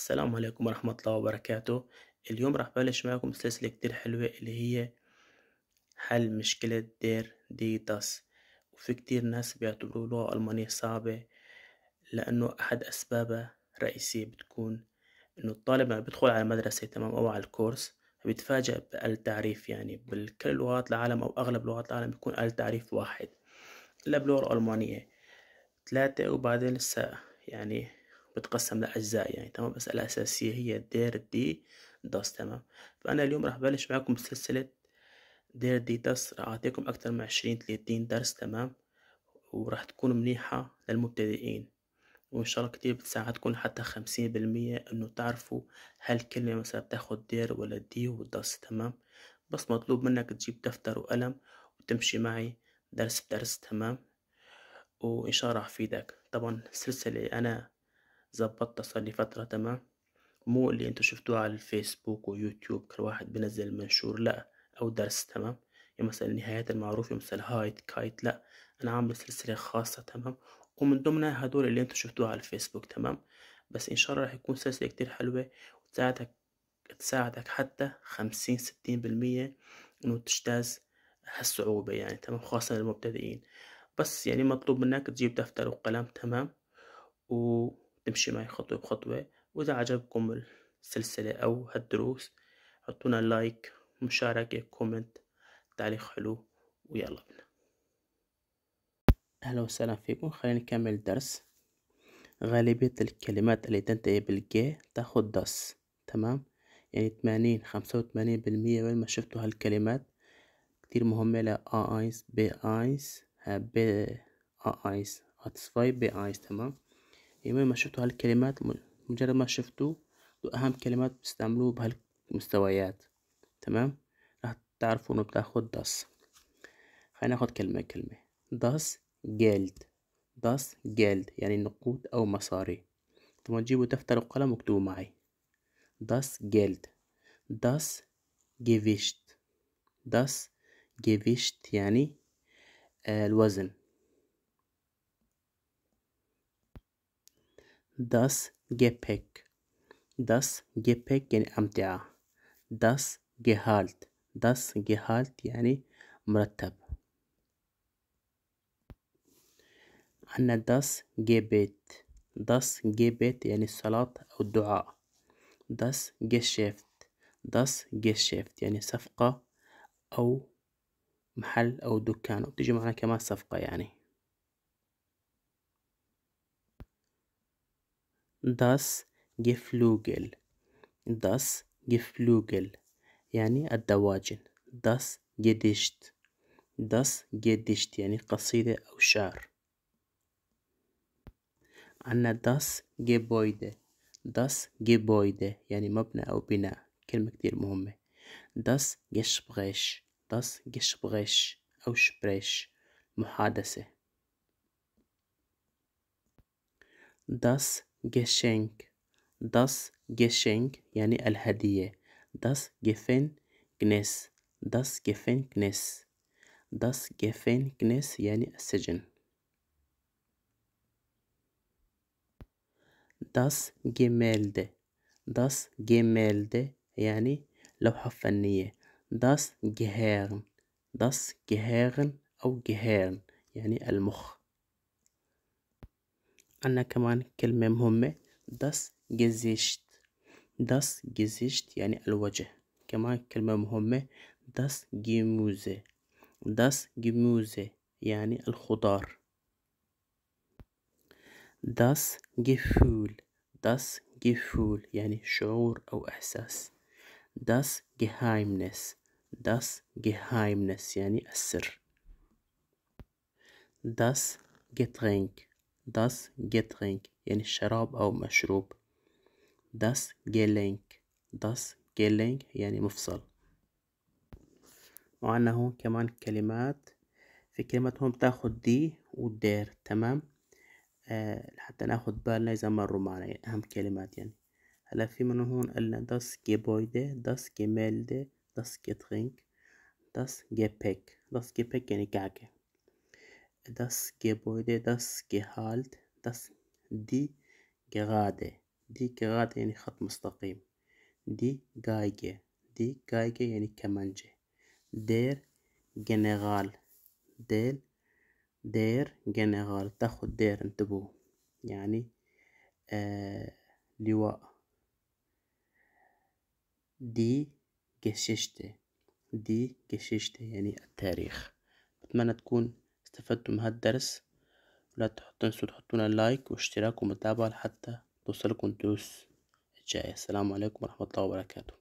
السلام عليكم ورحمة الله وبركاته اليوم راح بلش معكم سلسلة كتير حلوة اللي هي حل مشكلة دير ديتاس وفي كتير ناس بيعتبروا لغة ألمانية صعبة لأنه أحد أسبابها رئيسية بتكون إنه الطالب لما بيدخل على المدرسة تمام أو على الكورس بيتفاجئ بالتعريف يعني بكل لغات العالم أو أغلب لغات العالم بيكون التعريف واحد إلا باللغة الألمانية ثلاثة وبعدين لسه يعني بتقسم لأجزاء يعني تمام بس الأساسية هي دير دي داس تمام فأنا اليوم راح بلش معاكم بسلسلة دير دي داس راح أعطيكم أكتر من عشرين تلاتين درس تمام وراح تكون منيحة للمبتدئين وإن شاء الله كتير بتساعدكم حتى خمسين بالمية إنه تعرفوا هالكلمة مثلا بتاخد دير ولا دي وداس تمام بس مطلوب منك تجيب دفتر وقلم وتمشي معي درس بدرس تمام وإن شاء الله راح أفيدك طبعا السلسلة أنا زبطت صار لي فترة تمام مو اللي انتو شفتوه على الفيسبوك ويوتيوب كل واحد بنزل منشور لا او درس تمام يعني مثلا النهايات المعروفة مثل هايت كايت لا انا عامل سلسلة خاصة تمام ومن ضمنها هدول اللي انتو شفتوه على الفيسبوك تمام بس ان شاء الله راح يكون سلسلة كتير حلوة وتساعدك تساعدك حتى خمسين ستين بالمية انه تجتاز هالصعوبة يعني تمام خاصة للمبتدئين بس يعني مطلوب منك تجيب دفتر وقلم تمام و امشي معي خطوة بخطوة وإذا عجبكم السلسلة أو هالدروس حطونا لايك مشاركة كومنت تعليق حلو ويلا بنا أهلا وسهلا فيكم خلينا نكمل الدرس غالبية الكلمات اللي تنتهي بالجي تاخد دس تمام يعني تمانين خمسة وتمانين بالمية وين ما شفتوا هالكلمات كتير مهمة لا آيس بي آيس بي آيس أتسفاي بي آيس تمام إما ما شفتوا هالكلمات مجرد ما شفتوا أهم كلمات بتستعملوه بهالمستويات تمام راح تعرفوا إنه بتاخد داس خلينا ناخد كلمة كلمة داس جيلد داس جيلد يعني نقود أو مصاري ثم تجيبوا دفتر وقلم واكتبوا معي داس جيلد داس جيفيشت داس جيفيشت يعني آه، الوزن das Gepäck. Das Gepäck يعني أمتعة. Das Gehalt. Das Gehalt يعني مرتب. عندنا das Gebet. Das Gebet يعني الصلاة أو الدعاء. Das Geschäft. Das Geschäft يعني صفقة أو محل أو دكان وتجي معنا كمان صفقة يعني. داس جفلوجل داس جفلوجل يعني الدواجن داس جديشت داس جديشت يعني قصيدة أو شعر عنا داس جيبويدة داس جيبويدة يعني مبنى أو بناء كلمة كتير مهمة داس جشبغيش داس جشبغيش أو شبريش محادثة داس Geschenk das Geschenk يعني الهدية das Gefängnis das Gefängnis das Gefängnis يعني السجن das Gemälde das Gemälde يعني لوحة فنية das Gehirn das Gehirn أو Gehirn يعني المخ عنا كمان كلمة مهمة das Gesicht das Gesicht يعني الوجه كمان كلمة مهمة das Gemüse das Gemüse يعني الخضار das Gefühl das Gefühl يعني شعور أو إحساس das Geheimnis das Geheimnis يعني السر das Getränk das Getränk يعني الشراب أو مشروب das Gelenk das Gelenk يعني مفصل وعندنا هون كمان كلمات في كلمات هون بتاخد دي ودير تمام آه حتى ناخد بالنا إذا مروا معنا يعني أهم كلمات يعني هلا في من هون قلنا das Gebäude das Gemälde das Getränk das Gepäck das Gepäck يعني كعكة das Gebäude, das Gehalt, das die gerade die gerade يعني خط مستقيم die Geige die Geige يعني كمانجة der General der der General تاخد der انتبهوا يعني لواء دي جشيشتي دي جشيشتي يعني التاريخ أتمنى تكون استفدتوا من هالدرس لا تنسوا تحطونا لايك واشتراك ومتابعة حتى توصلكم الدروس الجاية السلام عليكم ورحمة الله وبركاته